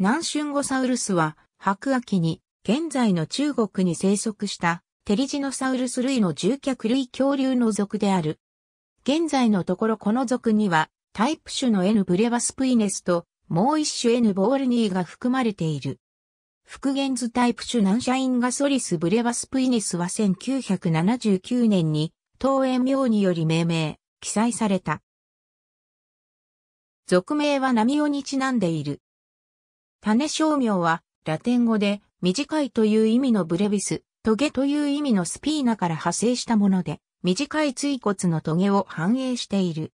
南春ゴサウルスは、白亜紀に、現在の中国に生息した、テリジノサウルス類の獣脚類恐竜の属である。現在のところこの属には、タイプ種の N ブレバスプイネスと、もう一種 N ボールニーが含まれている。復元図タイプ種ナンシャインガソリスブレバスプイネスは1979年に、東園名により命名、記載された。属名はミオにちなんでいる。種商名は、ラテン語で、短いという意味のブレビス、トゲという意味のスピーナから派生したもので、短い椎骨のトゲを反映している。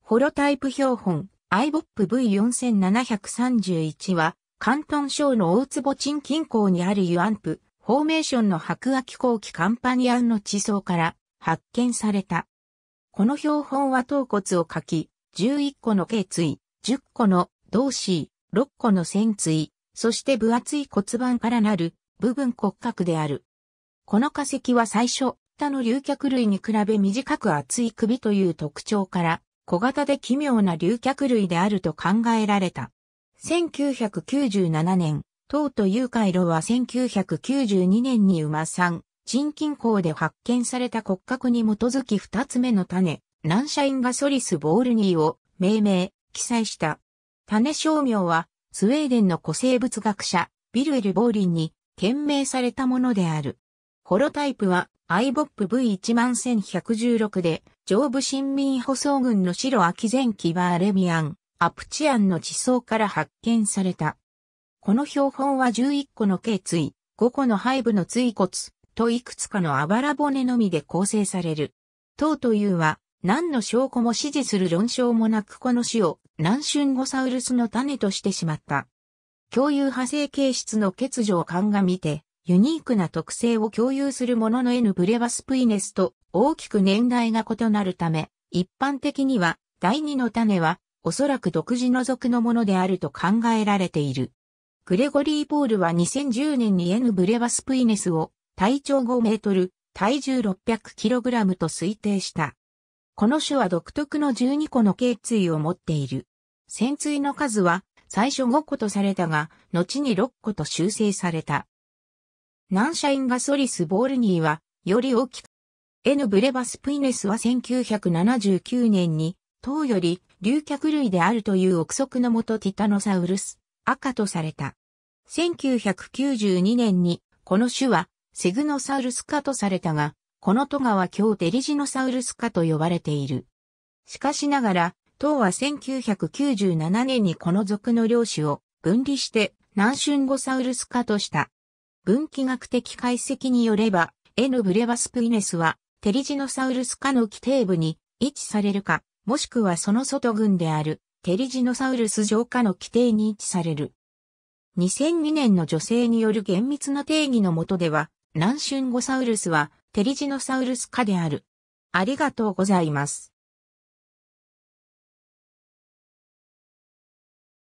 ホロタイプ標本、IBOP V4731 は、関東省の大坪鎮近郊にあるユアンプ、フォーメーションの白亜紀後期カンパニアンの地層から発見された。この標本は頭骨を書き、11個の頸椎、10個の同椎、6個の線椎、そして分厚い骨盤からなる部分骨格である。この化石は最初、他の竜脚類に比べ短く厚い首という特徴から、小型で奇妙な竜脚類であると考えられた。1997年、唐とユーカイロは1992年に馬産、鎮近郊で発見された骨格に基づき二つ目の種、ナンシャインガソリスボールニーを命名、記載した。種商名は、スウェーデンの古生物学者、ビルエル・ボーリンに、懸命されたものである。ホロタイプは、アイボップ V11116 で、上部新民舗装群の白秋前期バーレミアン、アプチアンの地層から発見された。この標本は11個の頸椎、5個の背部の椎骨、といくつかのあばら骨のみで構成される。頭というは、何の証拠も支持する論証もなくこの死を南春ゴサウルスの種としてしまった。共有派生形質の欠如を鑑みて、ユニークな特性を共有するものの N ブレバスプイネスと大きく年代が異なるため、一般的には第二の種はおそらく独自の属のものであると考えられている。グレゴリー・ポールは2010年に N ブレバスプイネスを体長5メートル、体重 600kg と推定した。この種は独特の12個の頸椎を持っている。潜椎の数は最初5個とされたが、後に6個と修正された。ナンシャインガソリス・ボールニーは、より大きく。N. ブレバス・プイネスは1979年に、当より、竜脚類であるという憶測のもとティタノサウルス、赤とされた。1992年に、この種は、セグノサウルス科とされたが、このトガは今日デリジノサウルス科と呼ばれている。しかしながら、唐は1997年にこの属の領主を分離して南春ゴサウルス科とした。分岐学的解析によれば、エヌ・ブレバスプイネスはテリジノサウルス科の基底部に位置されるか、もしくはその外群であるテリジノサウルス上科の規定に位置される。2002年の女性による厳密な定義のもとでは、南春ゴサウルスはテリジノサウルス科である。ありがとうございます。